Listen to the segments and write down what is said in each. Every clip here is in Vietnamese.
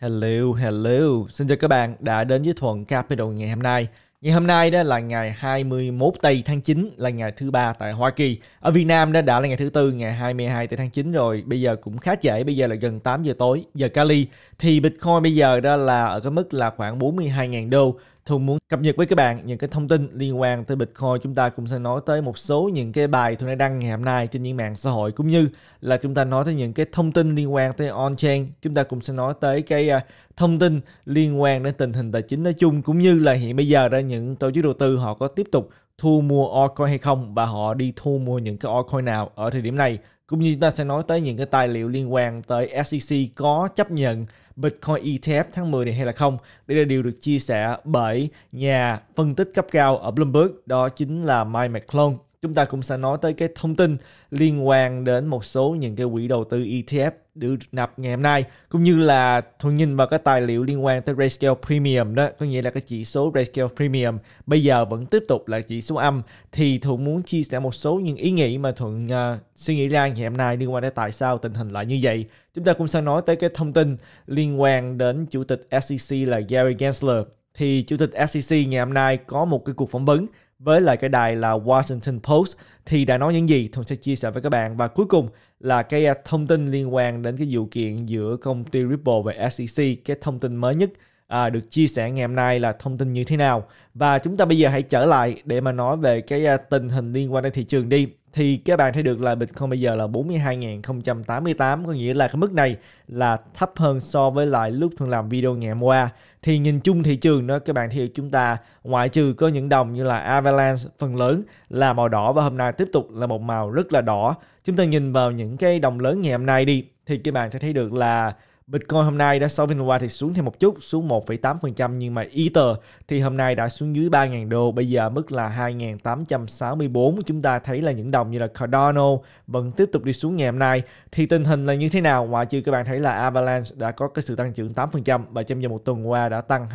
Hello, hello. Xin chào các bạn đã đến với Thuận Capital ngày hôm nay. Ngày hôm nay đó là ngày 21 tây tháng 9 là ngày thứ ba tại Hoa Kỳ. Ở Việt Nam đó đã là ngày thứ tư ngày 22 tây tháng 9 rồi. Bây giờ cũng khá trễ, bây giờ là gần 8 giờ tối giờ Cali thì Bitcoin bây giờ đó là ở cái mức là khoảng 42.000 đô thu muốn cập nhật với các bạn những cái thông tin liên quan tới Bitcoin. Chúng ta cũng sẽ nói tới một số những cái bài Thường đã đăng ngày hôm nay trên những mạng xã hội cũng như là chúng ta nói tới những cái thông tin liên quan tới on-chain. Chúng ta cũng sẽ nói tới cái à, thông tin liên quan đến tình hình tài chính nói chung cũng như là hiện bây giờ ra những tổ chức đầu tư họ có tiếp tục thu mua altcoin hay không và họ đi thu mua những cái altcoin nào ở thời điểm này. Cũng như chúng ta sẽ nói tới những cái tài liệu liên quan tới SEC có chấp nhận Bitcoin ETF tháng 10 này hay là không. Đây là điều được chia sẻ bởi nhà phân tích cấp cao ở Bloomberg, đó chính là Mike McClone chúng ta cũng sẽ nói tới cái thông tin liên quan đến một số những cái quỹ đầu tư ETF được nạp ngày hôm nay cũng như là thuần nhìn vào cái tài liệu liên quan tới Grayscale Premium đó có nghĩa là cái chỉ số Grayscale Premium bây giờ vẫn tiếp tục là chỉ số âm thì thuận muốn chia sẻ một số những ý nghĩ mà thuận uh, suy nghĩ ra ngày hôm nay liên quan đến tại sao tình hình lại như vậy chúng ta cũng sẽ nói tới cái thông tin liên quan đến chủ tịch SEC là Gary Gensler thì chủ tịch SEC ngày hôm nay có một cái cuộc phỏng vấn với lại cái đài là Washington Post thì đã nói những gì Thuận sẽ chia sẻ với các bạn và cuối cùng là cái à, thông tin liên quan đến cái vụ kiện giữa công ty Ripple và SEC cái thông tin mới nhất à, được chia sẻ ngày hôm nay là thông tin như thế nào và chúng ta bây giờ hãy trở lại để mà nói về cái à, tình hình liên quan đến thị trường đi thì các bạn thấy được là Bitcoin bây giờ là 42.088 có nghĩa là cái mức này là thấp hơn so với lại lúc thường làm video ngày hôm qua thì nhìn chung thị trường đó các bạn thì chúng ta ngoại trừ có những đồng như là Avalanche phần lớn là màu đỏ và hôm nay tiếp tục là một màu rất là đỏ. Chúng ta nhìn vào những cái đồng lớn ngày hôm nay đi thì các bạn sẽ thấy được là Bitcoin hôm nay đã so với hôm qua thì xuống thêm một chút, xuống 1,8% nhưng mà Ether thì hôm nay đã xuống dưới 3.000 đô, bây giờ mức là 2.864. Chúng ta thấy là những đồng như là Cardano vẫn tiếp tục đi xuống ngày hôm nay. Thì tình hình là như thế nào? Ngoại trừ các bạn thấy là Avalanche đã có cái sự tăng trưởng 8% và trong vòng một tuần qua đã tăng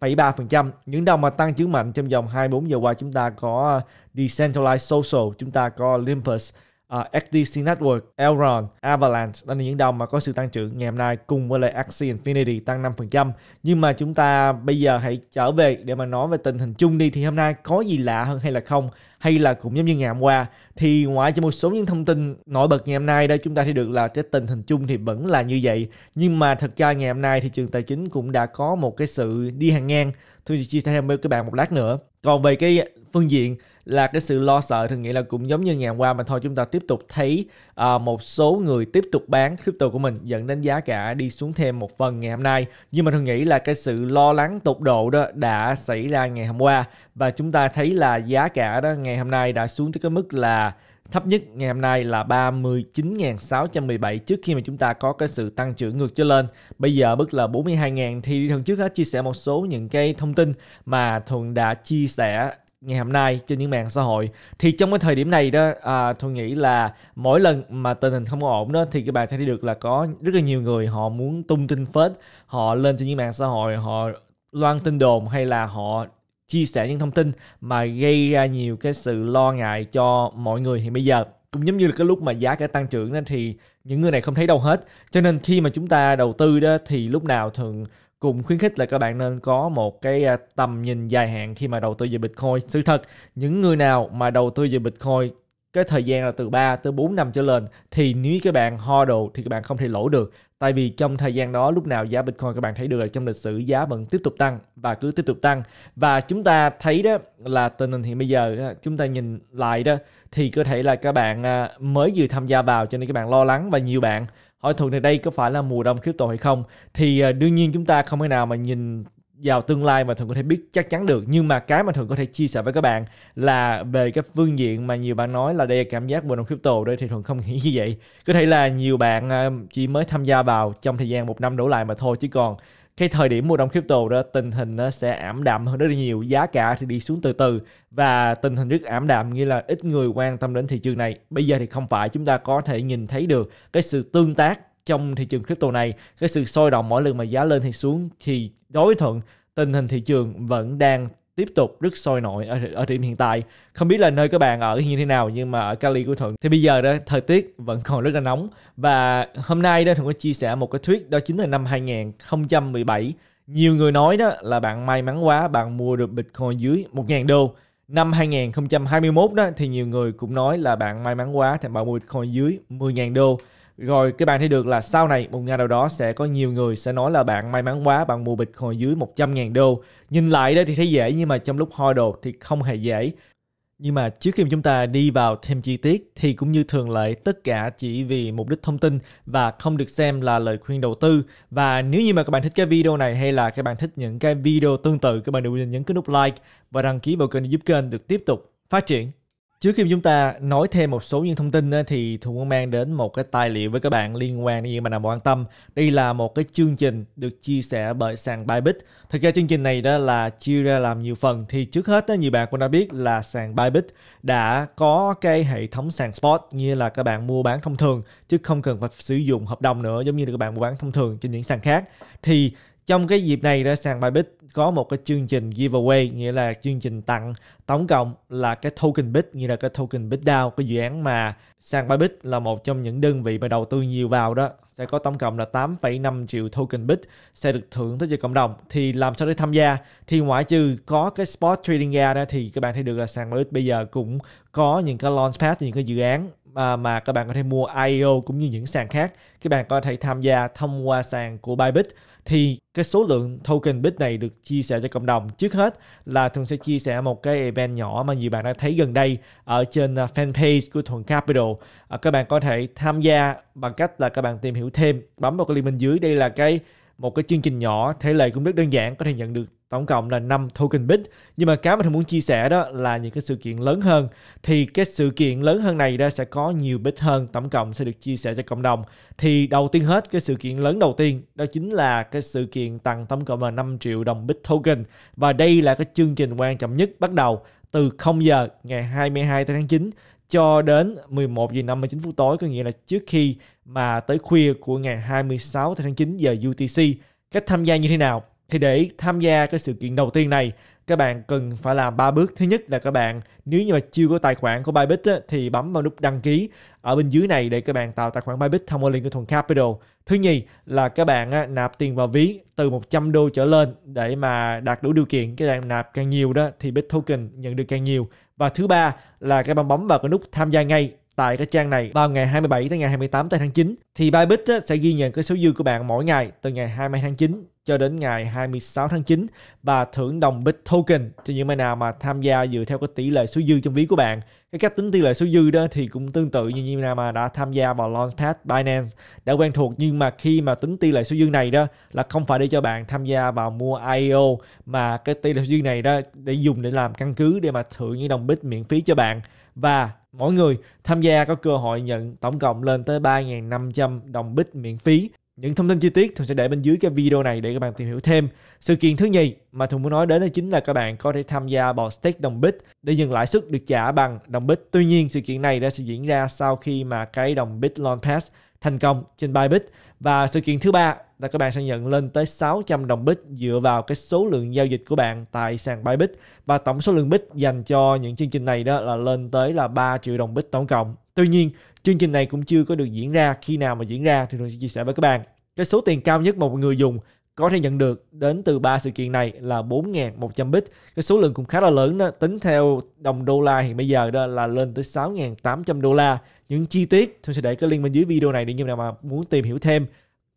23,3%. Những đồng mà tăng trưởng mạnh trong vòng 24 giờ qua chúng ta có Decentralized Social, chúng ta có Olympus, uh, à, XDC Network, Elrond, Avalanche đó là những đồng mà có sự tăng trưởng ngày hôm nay cùng với lại Axie Infinity tăng 5%. Nhưng mà chúng ta bây giờ hãy trở về để mà nói về tình hình chung đi thì hôm nay có gì lạ hơn hay là không hay là cũng giống như ngày hôm qua thì ngoại cho một số những thông tin nổi bật ngày hôm nay đó chúng ta thấy được là cái tình hình chung thì vẫn là như vậy nhưng mà thật ra ngày hôm nay thị trường tài chính cũng đã có một cái sự đi hàng ngang tôi chia sẻ thêm với các bạn một lát nữa còn về cái phương diện là cái sự lo sợ thường nghĩ là cũng giống như ngày hôm qua mà thôi chúng ta tiếp tục thấy uh, một số người tiếp tục bán crypto của mình dẫn đến giá cả đi xuống thêm một phần ngày hôm nay nhưng mà thường nghĩ là cái sự lo lắng tột độ đó đã xảy ra ngày hôm qua và chúng ta thấy là giá cả đó ngày hôm nay đã xuống tới cái mức là thấp nhất ngày hôm nay là 39.617 trước khi mà chúng ta có cái sự tăng trưởng ngược trở lên. Bây giờ mức là 42.000 thì Thuận trước đã chia sẻ một số những cái thông tin mà Thuận đã chia sẻ ngày hôm nay trên những mạng xã hội thì trong cái thời điểm này đó à, tôi nghĩ là mỗi lần mà tình hình không ổn đó thì các bạn sẽ thấy được là có rất là nhiều người họ muốn tung tin phết họ lên trên những mạng xã hội họ loan tin đồn hay là họ chia sẻ những thông tin mà gây ra nhiều cái sự lo ngại cho mọi người thì bây giờ cũng giống như là cái lúc mà giá cả tăng trưởng đó thì những người này không thấy đâu hết cho nên khi mà chúng ta đầu tư đó thì lúc nào thường cùng khuyến khích là các bạn nên có một cái à, tầm nhìn dài hạn khi mà đầu tư về Bitcoin. Sự thật, những người nào mà đầu tư về Bitcoin cái thời gian là từ 3 tới 4 năm trở lên thì nếu các bạn ho đồ thì các bạn không thể lỗ được. Tại vì trong thời gian đó lúc nào giá Bitcoin các bạn thấy được là trong lịch sử giá vẫn tiếp tục tăng và cứ tiếp tục tăng. Và chúng ta thấy đó là tình hình hiện bây giờ chúng ta nhìn lại đó thì có thể là các bạn à, mới vừa tham gia vào cho nên các bạn lo lắng và nhiều bạn hỏi thường này đây có phải là mùa đông crypto hay không thì à, đương nhiên chúng ta không thể nào mà nhìn vào tương lai mà thường có thể biết chắc chắn được nhưng mà cái mà thường có thể chia sẻ với các bạn là về cái phương diện mà nhiều bạn nói là đây là cảm giác mùa đông crypto đây thì thường không nghĩ như vậy có thể là nhiều bạn à, chỉ mới tham gia vào trong thời gian một năm đổ lại mà thôi chứ còn cái thời điểm mua đông crypto đó tình hình nó sẽ ảm đạm hơn rất là nhiều giá cả thì đi xuống từ từ và tình hình rất ảm đạm như là ít người quan tâm đến thị trường này bây giờ thì không phải chúng ta có thể nhìn thấy được cái sự tương tác trong thị trường crypto này cái sự sôi động mỗi lần mà giá lên hay xuống thì đối thuận tình hình thị trường vẫn đang tiếp tục rất sôi nổi ở, ở điểm hiện tại không biết là nơi các bạn ở như thế nào nhưng mà ở Cali của Thuận thì bây giờ đó thời tiết vẫn còn rất là nóng và hôm nay đó Thuận có chia sẻ một cái thuyết đó chính là năm 2017 nhiều người nói đó là bạn may mắn quá bạn mua được Bitcoin dưới 1.000 đô năm 2021 đó thì nhiều người cũng nói là bạn may mắn quá thì bạn mua Bitcoin dưới 10.000 đô rồi các bạn thấy được là sau này một ngày nào đó sẽ có nhiều người sẽ nói là bạn may mắn quá bạn mua Bitcoin dưới 100.000 đô. Nhìn lại đó thì thấy dễ nhưng mà trong lúc hoi đồ thì không hề dễ. Nhưng mà trước khi chúng ta đi vào thêm chi tiết thì cũng như thường lệ tất cả chỉ vì mục đích thông tin và không được xem là lời khuyên đầu tư. Và nếu như mà các bạn thích cái video này hay là các bạn thích những cái video tương tự các bạn đừng quên nhấn cái nút like và đăng ký vào kênh để giúp kênh được tiếp tục phát triển. Trước khi chúng ta nói thêm một số những thông tin thì Thùng muốn mang đến một cái tài liệu với các bạn liên quan đến những bạn nào quan tâm. Đây là một cái chương trình được chia sẻ bởi sàn Bybit. Thực ra chương trình này đó là chia ra làm nhiều phần. Thì trước hết đó, nhiều bạn cũng đã biết là sàn Bybit đã có cái hệ thống sàn spot như là các bạn mua bán thông thường chứ không cần phải sử dụng hợp đồng nữa giống như là các bạn mua bán thông thường trên những sàn khác. Thì trong cái dịp này đó sàn bài bích có một cái chương trình giveaway nghĩa là chương trình tặng tổng cộng là cái token bit nghĩa là cái token bit down cái dự án mà sàn bit là một trong những đơn vị mà đầu tư nhiều vào đó sẽ có tổng cộng là 8,5 triệu token bit sẽ được thưởng tới cho cộng đồng thì làm sao để tham gia thì ngoại trừ có cái spot trading ra đó thì các bạn thấy được là sàn bit bây giờ cũng có những cái launchpad những cái dự án mà, mà các bạn có thể mua io cũng như những sàn khác các bạn có thể tham gia thông qua sàn của Bybit thì cái số lượng token bit này được chia sẻ cho cộng đồng trước hết là thuận sẽ chia sẻ một cái event nhỏ mà nhiều bạn đã thấy gần đây ở trên à, fanpage của thuận capital à, các bạn có thể tham gia bằng cách là các bạn tìm hiểu thêm bấm vào cái link bên dưới đây là cái một cái chương trình nhỏ thể lệ cũng rất đơn giản có thể nhận được tổng cộng là 5 token bit nhưng mà cái mà thường muốn chia sẻ đó là những cái sự kiện lớn hơn thì cái sự kiện lớn hơn này đó sẽ có nhiều bit hơn tổng cộng sẽ được chia sẻ cho cộng đồng thì đầu tiên hết cái sự kiện lớn đầu tiên đó chính là cái sự kiện tặng tổng cộng là 5 triệu đồng bit token và đây là cái chương trình quan trọng nhất bắt đầu từ 0 giờ ngày 22 tháng 9 cho đến 11 giờ 59 phút tối có nghĩa là trước khi mà tới khuya của ngày 26 tháng 9 giờ UTC. Cách tham gia như thế nào? Thì để tham gia cái sự kiện đầu tiên này, các bạn cần phải làm ba bước. Thứ nhất là các bạn nếu như mà chưa có tài khoản của Bybit á, thì bấm vào nút đăng ký ở bên dưới này để các bạn tạo tài khoản Bybit thông qua link của thùng Capital. Thứ nhì là các bạn á, nạp tiền vào ví từ 100 đô trở lên để mà đạt đủ điều kiện. Các bạn nạp càng nhiều đó thì Bit Token nhận được càng nhiều. Và thứ ba là các bạn bấm vào cái nút tham gia ngay tại cái trang này vào ngày 27 tới ngày 28 tới tháng 9 thì Bybit sẽ ghi nhận cái số dư của bạn mỗi ngày từ ngày 20 tháng 9 cho đến ngày 26 tháng 9 và thưởng đồng Bit Token cho những bạn nào mà tham gia dựa theo cái tỷ lệ số dư trong ví của bạn. Cái cách tính tỷ lệ số dư đó thì cũng tương tự như như nào mà đã tham gia vào Launchpad Binance đã quen thuộc nhưng mà khi mà tính tỷ lệ số dư này đó là không phải để cho bạn tham gia vào mua IO mà cái tỷ lệ số dư này đó để dùng để làm căn cứ để mà thưởng những đồng Bit miễn phí cho bạn và Mỗi người tham gia có cơ hội nhận tổng cộng lên tới 3.500 đồng bích miễn phí. Những thông tin chi tiết Tùng sẽ để bên dưới cái video này để các bạn tìm hiểu thêm. Sự kiện thứ nhì mà Tùng muốn nói đến đó chính là các bạn có thể tham gia bò stake đồng bích để dừng lãi suất được trả bằng đồng bích. Tuy nhiên sự kiện này đã sẽ diễn ra sau khi mà cái đồng bích pass thành công trên Bybit. Và sự kiện thứ ba là các bạn sẽ nhận lên tới 600 đồng bit dựa vào cái số lượng giao dịch của bạn tại sàn Bybit và tổng số lượng bit dành cho những chương trình này đó là lên tới là 3 triệu đồng bit tổng cộng. Tuy nhiên, chương trình này cũng chưa có được diễn ra, khi nào mà diễn ra thì tôi sẽ chia sẻ với các bạn. Cái số tiền cao nhất một người dùng có thể nhận được đến từ ba sự kiện này là 4.100 bit. Cái số lượng cũng khá là lớn đó, tính theo đồng đô la hiện bây giờ đó là lên tới 6.800 đô la. Những chi tiết tôi sẽ để cái link bên dưới video này để như nào mà muốn tìm hiểu thêm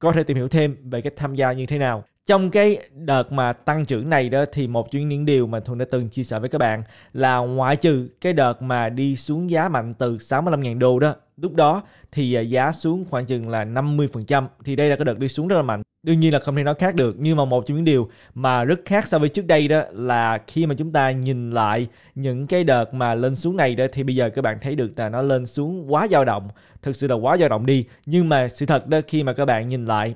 có thể tìm hiểu thêm về cách tham gia như thế nào. Trong cái đợt mà tăng trưởng này đó thì một trong những điều mà Thuận đã từng chia sẻ với các bạn là ngoại trừ cái đợt mà đi xuống giá mạnh từ 65.000 đô đó lúc đó thì à, giá xuống khoảng chừng là 50% thì đây là cái đợt đi xuống rất là mạnh đương nhiên là không thể nói khác được nhưng mà một trong những điều mà rất khác so với trước đây đó là khi mà chúng ta nhìn lại những cái đợt mà lên xuống này đó thì bây giờ các bạn thấy được là nó lên xuống quá dao động thực sự là quá dao động đi nhưng mà sự thật đó khi mà các bạn nhìn lại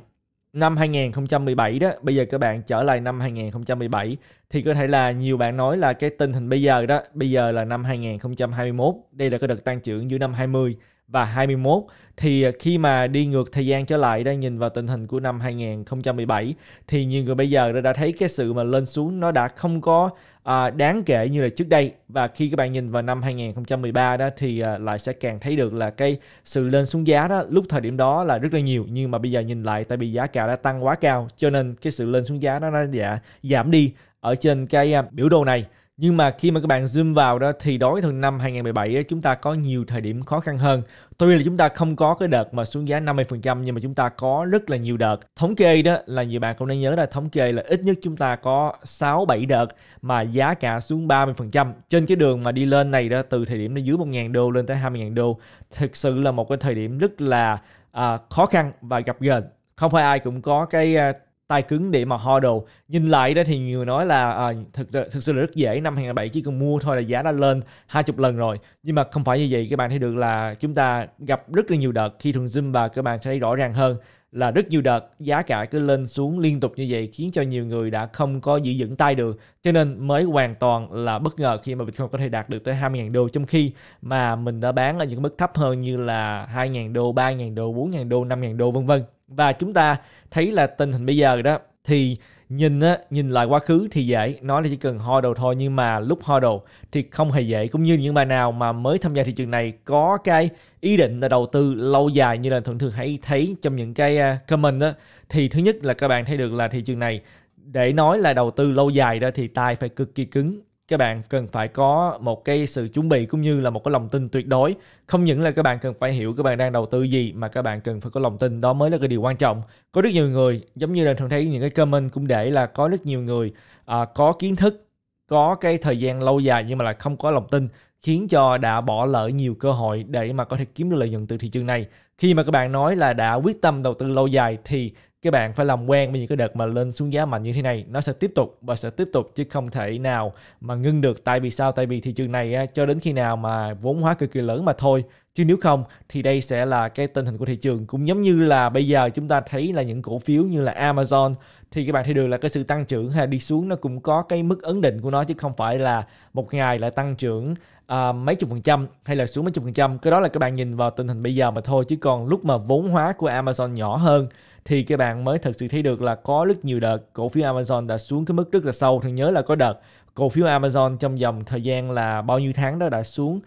năm 2017 đó, bây giờ các bạn trở lại năm 2017 thì có thể là nhiều bạn nói là cái tình hình bây giờ đó, bây giờ là năm 2021, đây là cái đợt tăng trưởng giữa năm 20 và 21 thì à, khi mà đi ngược thời gian trở lại đang nhìn vào tình hình của năm 2017 thì nhiều người bây giờ đã thấy cái sự mà lên xuống nó đã không có à, đáng kể như là trước đây và khi các bạn nhìn vào năm 2013 đó thì à, lại sẽ càng thấy được là cái sự lên xuống giá đó lúc thời điểm đó là rất là nhiều nhưng mà bây giờ nhìn lại tại vì giá cả đã tăng quá cao cho nên cái sự lên xuống giá đó nó đã giảm đi ở trên cái à, biểu đồ này nhưng mà khi mà các bạn zoom vào đó thì đối với tuần năm 2017 ấy, chúng ta có nhiều thời điểm khó khăn hơn. Tuy là chúng ta không có cái đợt mà xuống giá 50% nhưng mà chúng ta có rất là nhiều đợt. Thống kê đó là nhiều bạn cũng nên nhớ là thống kê là ít nhất chúng ta có 6 7 đợt mà giá cả xuống 30% trên cái đường mà đi lên này đó từ thời điểm nó dưới 1.000 đô lên tới 20.000 đô. Thực sự là một cái thời điểm rất là à, khó khăn và gặp gềnh không phải ai cũng có cái à, tay cứng để mà ho nhìn lại đó thì nhiều người nói là à, thực thực sự là rất dễ năm 2007 chỉ cần mua thôi là giá đã lên 20 lần rồi nhưng mà không phải như vậy các bạn thấy được là chúng ta gặp rất là nhiều đợt khi thường zoom và các bạn sẽ thấy rõ ràng hơn là rất nhiều đợt giá cả cứ lên xuống liên tục như vậy khiến cho nhiều người đã không có giữ vững tay được cho nên mới hoàn toàn là bất ngờ khi mà Bitcoin có thể đạt được tới 20.000 đô trong khi mà mình đã bán ở những mức thấp hơn như là 2.000 đô, 3.000 đô, 4.000 đô, 5.000 đô vân vân và chúng ta thấy là tình hình bây giờ đó thì nhìn á nhìn lại quá khứ thì dễ nói là chỉ cần ho hodl thôi nhưng mà lúc ho hodl thì không hề dễ cũng như những bạn nào mà mới tham gia thị trường này có cái ý định là đầu tư lâu dài như là thường thường hãy thấy trong những cái à, comment á thì thứ nhất là các bạn thấy được là thị trường này để nói là đầu tư lâu dài đó thì tài phải cực kỳ cứng các bạn cần phải có một cái sự chuẩn bị cũng như là một cái lòng tin tuyệt đối không những là các bạn cần phải hiểu các bạn đang đầu tư gì mà các bạn cần phải có lòng tin đó mới là cái điều quan trọng có rất nhiều người giống như là thường thấy những cái comment cũng để là có rất nhiều người à, có kiến thức có cái thời gian lâu dài nhưng mà là không có lòng tin khiến cho đã bỏ lỡ nhiều cơ hội để mà có thể kiếm được lợi nhuận từ thị trường này khi mà các bạn nói là đã quyết tâm đầu tư lâu dài thì các bạn phải làm quen với những cái đợt mà lên xuống giá mạnh như thế này nó sẽ tiếp tục và sẽ tiếp tục chứ không thể nào mà ngưng được tại vì sao tại vì thị trường này cho đến khi nào mà vốn hóa cực kỳ lớn mà thôi chứ nếu không thì đây sẽ là cái tình hình của thị trường cũng giống như là bây giờ chúng ta thấy là những cổ phiếu như là Amazon thì các bạn thấy được là cái sự tăng trưởng hay đi xuống nó cũng có cái mức ấn định của nó chứ không phải là một ngày lại tăng trưởng à, mấy chục phần trăm hay là xuống mấy chục phần trăm cái đó là các bạn nhìn vào tình hình bây giờ mà thôi chứ còn lúc mà vốn hóa của Amazon nhỏ hơn thì các bạn mới thật sự thấy được là có rất nhiều đợt cổ phiếu Amazon đã xuống cái mức rất là sâu Thường nhớ là có đợt cổ phiếu Amazon trong dòng thời gian là bao nhiêu tháng đó đã xuống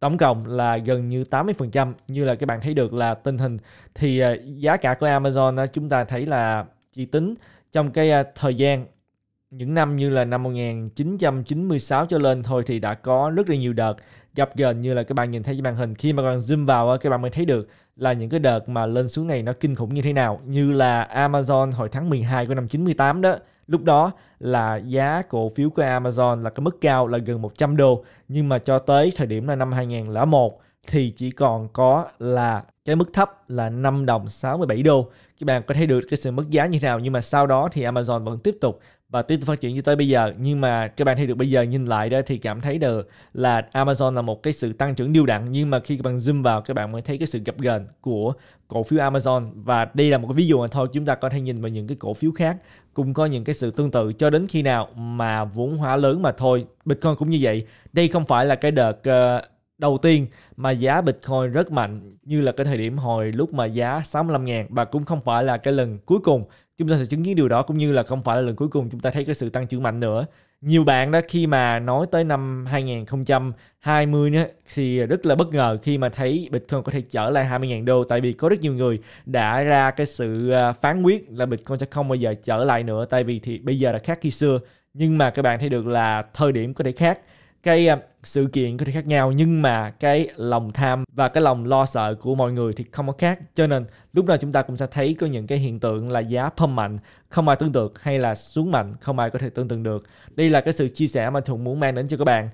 tổng cộng là gần như 80% như là các bạn thấy được là tình hình thì à, giá cả của Amazon chúng ta thấy là chỉ tính trong cái à, thời gian những năm như là năm 1996 cho lên thôi thì đã có rất là nhiều đợt gặp gần như là các bạn nhìn thấy trên màn hình khi mà các bạn zoom vào các bạn mới thấy được là những cái đợt mà lên xuống này nó kinh khủng như thế nào như là Amazon hồi tháng 12 của năm 98 đó lúc đó là giá cổ phiếu của Amazon là cái mức cao là gần 100 đô nhưng mà cho tới thời điểm là năm 2001 thì chỉ còn có là cái mức thấp là 5 đồng 67 đô. Các bạn có thấy được cái sự mất giá như thế nào nhưng mà sau đó thì Amazon vẫn tiếp tục và tiếp tục phát triển như tới bây giờ nhưng mà các bạn thấy được bây giờ nhìn lại đó thì cảm thấy được là Amazon là một cái sự tăng trưởng điều đặn nhưng mà khi các bạn zoom vào các bạn mới thấy cái sự gập ghềnh của cổ phiếu Amazon và đây là một cái ví dụ mà thôi chúng ta có thể nhìn vào những cái cổ phiếu khác cũng có những cái sự tương tự cho đến khi nào mà vốn hóa lớn mà thôi Bitcoin cũng như vậy đây không phải là cái đợt uh, đầu tiên mà giá Bitcoin rất mạnh như là cái thời điểm hồi lúc mà giá 65 000 và cũng không phải là cái lần cuối cùng chúng ta sẽ chứng kiến điều đó cũng như là không phải là lần cuối cùng chúng ta thấy cái sự tăng trưởng mạnh nữa nhiều bạn đó khi mà nói tới năm 2020 đó, thì rất là bất ngờ khi mà thấy Bitcoin có thể trở lại 20.000 đô tại vì có rất nhiều người đã ra cái sự à, phán quyết là Bitcoin sẽ không bao giờ trở lại nữa tại vì thì bây giờ là khác khi xưa nhưng mà các bạn thấy được là thời điểm có thể khác cái à, sự kiện có thể khác nhau nhưng mà cái lòng tham và cái lòng lo sợ của mọi người thì không có khác cho nên lúc nào chúng ta cũng sẽ thấy có những cái hiện tượng là giá pump mạnh không ai tương tượng hay là xuống mạnh không ai có thể tương tự được đây là cái sự chia sẻ mà thuận muốn mang đến cho các bạn